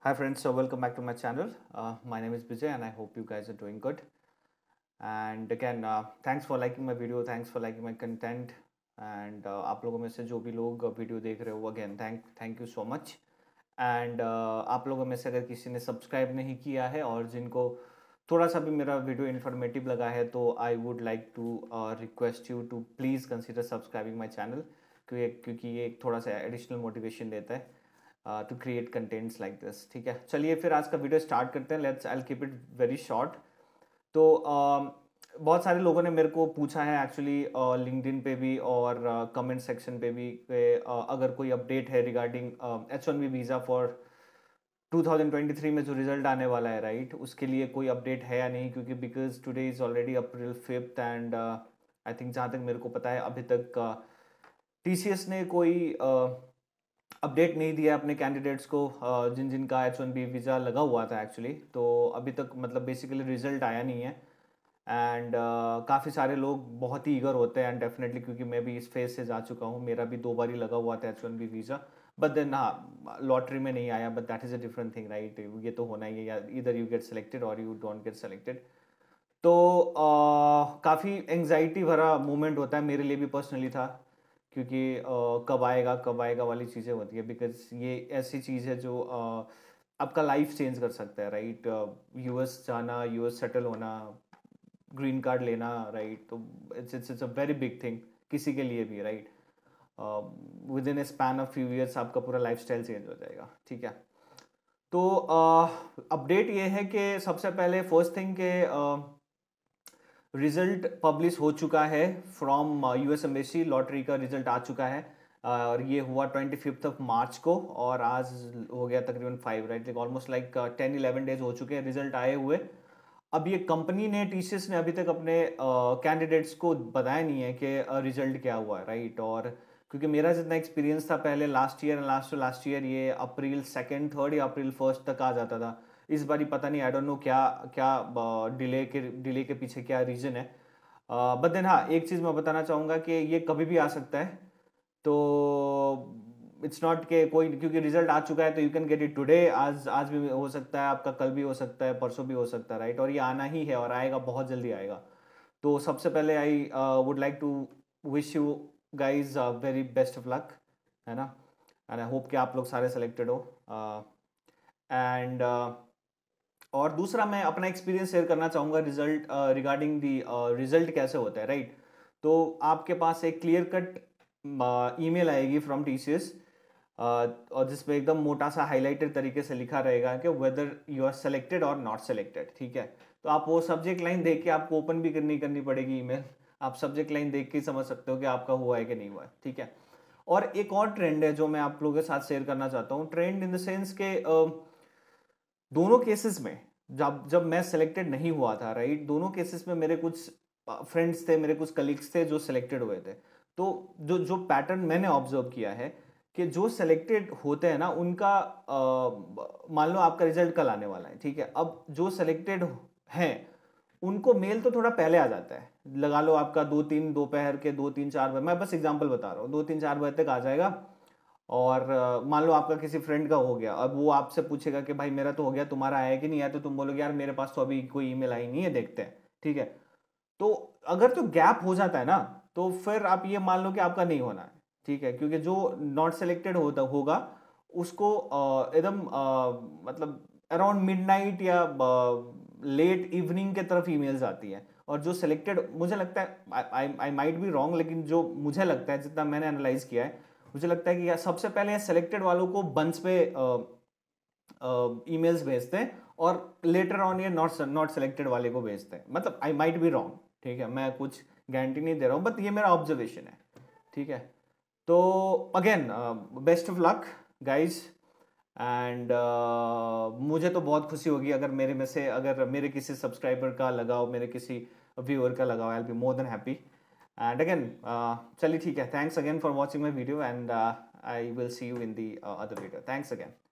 Hi friends, so welcome back to my channel. Uh, my name is Vijay and I hope you guys are doing good. And again, uh, thanks for liking my video, thanks for liking my content. And uh, आप लोगों में से जो भी लोग video देख रहे हो again thank thank you so much and आप लोगों में से अगर किसी ने सब्सक्राइब नहीं किया है और जिनको थोड़ा सा भी मेरा वीडियो इन्फॉर्मेटिव लगा है तो I would like to request you to please consider subscribing my channel क्योंकि क्योंकि ये एक थोड़ा सा एडिशनल मोटिवेशन देता है to create contents like this ठीक है चलिए फिर आज का वीडियो स्टार्ट करते हैं let's I keep it very short तो uh, बहुत सारे लोगों ने मेरे को पूछा है एक्चुअली लिंकड uh, पे भी और कमेंट uh, सेक्शन पे भी पे, uh, अगर कोई अपडेट है regarding H one B visa for 2023 में जो रिजल्ट आने वाला है राइट right? उसके लिए कोई अपडेट है या नहीं क्योंकि because today is already April fifth and I think जहाँ तक मेरे को पता है अभी तक टी uh, ने कोई uh, अपडेट नहीं दिया अपने कैंडिडेट्स को जिन जिन का एच वन बी वीज़ा लगा हुआ था एक्चुअली तो अभी तक मतलब बेसिकली रिजल्ट आया नहीं है एंड uh, काफ़ी सारे लोग बहुत ही ईगर होते हैं एंड डेफिनेटली क्योंकि मैं भी इस फेज से जा चुका हूँ मेरा भी दो बार ही लगा हुआ था H one B visa but then हाँ लॉटरी में नहीं आया but that is a different thing right ये तो होना ही है या इधर यू गेट सेलेक्टेड और यू डोंट गेट सेलेक्टेड तो काफ़ी एंगजाइटी भरा मोमेंट होता है मेरे लिए भी पर्सनली था क्योंकि कब आएगा कब आएगा वाली चीज़ें होती है बिकॉज ये ऐसी चीज़ है जो आपका लाइफ चेंज कर सकता है राइट यूएस जाना यूएस सेटल होना ग्रीन कार्ड लेना राइट तो it's it's it's a very big thing किसी के लिए भी right within a span of few years आपका पूरा लाइफ स्टाइल चेंज हो जाएगा ठीक है तो अपडेट uh, ये है कि सबसे पहले फर्स्ट थिंग के uh, रिजल्ट पब्लिश हो चुका है फ्रॉम यूएस एम्बेसी लॉटरी का रिजल्ट आ चुका है uh, और ये हुआ ट्वेंटी फिफ्थ ऑफ मार्च को और आज हो गया तकरीबन five right almost like ten eleven days हो चुके हैं रिजल्ट आए हुए अब ये कंपनी ने टी ने अभी तक अपने कैंडिडेट्स uh, को बताया नहीं है कि रिजल्ट uh, क्या हुआ राइट right? और क्योंकि मेरा जितना एक्सपीरियंस था पहले last year last last year ये अप्रैल सेकेंड थर्ड या अप्रैल फर्स्ट तक आ जाता था इस बारी पता नहीं आई डोंट नो क्या क्या डिले के डिले के पीछे क्या रीज़न है बट देन हाँ एक चीज़ मैं बताना चाहूँगा कि ये कभी भी आ सकता है तो इट्स नॉट के कोई क्योंकि रिजल्ट आ चुका है तो you can get it today आज आज भी हो सकता है आपका कल भी हो सकता है परसों भी हो सकता है राइट और ये आना ही है और आएगा बहुत जल्दी आएगा तो सबसे पहले I would like to wish you guys very best of luck है ना एंड आई होप कि आप लोग सारे सेलेक्टेड हो एंड uh और दूसरा मैं अपना एक्सपीरियंस शेयर करना चाहूँगा रिजल्ट रिगार्डिंग दी रिजल्ट कैसे होता है राइट तो आपके पास एक क्लियर कट ईमेल आएगी फ्रॉम टी सी और जिसमें एकदम मोटा सा हाईलाइटेड तरीके से लिखा रहेगा कि वेदर यू आर सेलेक्टेड और नॉट सेलेक्टेड ठीक है तो आप वो सब्जेक्ट लाइन देख के आपको ओपन भी करनी करनी पड़ेगी ईमेल आप सब्जेक्ट लाइन देख के समझ सकते हो कि आपका हुआ है कि नहीं हुआ है ठीक है और एक और ट्रेंड है जो मैं आप लोगों के साथ शेयर करना चाहता हूँ ट्रेंड इन द सेंस के uh, दोनों केसेस में जब जब मैं सिलेक्टेड नहीं हुआ था राइट दोनों केसेस में मेरे कुछ फ्रेंड्स थे मेरे कुछ कलीग्स थे जो सिलेक्टेड हुए थे तो जो जो पैटर्न मैंने ऑब्जर्व किया है कि जो सेलेक्टेड होते हैं ना उनका मान लो आपका रिजल्ट कल आने वाला है ठीक है अब जो सेलेक्टेड हैं उनको मेल तो थोड़ा पहले आ जाता है लगा लो आपका दो तीन दोपहर के दो तीन चार बजे मैं बस एग्जांपल बता रहा हूँ दो तीन चार बजे तक आ जाएगा और मान लो आपका किसी फ्रेंड का हो गया अब वो आपसे पूछेगा कि भाई मेरा तो हो गया तुम्हारा आया कि नहीं आया तो तुम बोलोगे यार मेरे पास तो अभी कोई ईमेल आई नहीं है देखते हैं ठीक है तो अगर तो गैप हो जाता है ना तो फिर आप ये मान लो कि आपका नहीं होना है ठीक है क्योंकि जो नॉट सेलेक्टेड होता होगा उसको एकदम मतलब अराउंड मिड या लेट इवनिंग के तरफ ईमेल्स आती हैं और जो सिलेक्टेड मुझे लगता है I I might be wrong लेकिन जो मुझे लगता है जितना मैंने एनालाइज किया है मुझे लगता है कि सबसे पहले सेलेक्टेड वालों को बंस पे ईमेल्स भेजते हैं और लेटर ऑन ये नॉट नॉट सेलेक्टेड वाले को भेजते हैं मतलब आई माइट बी रॉन्ग ठीक है मैं कुछ गारंटी नहीं दे रहा हूँ बट ये मेरा ऑब्जर्वेशन है ठीक है तो again best of luck guys and मुझे तो बहुत खुशी होगी अगर मेरे में से अगर मेरे किसी सब्सक्राइबर का लगाओ मेरे किसी व्यूअर का लगाओ I be more than happy And again, चलिए uh, Thanks again for watching my video and uh, I will see you in the uh, other video. Thanks again.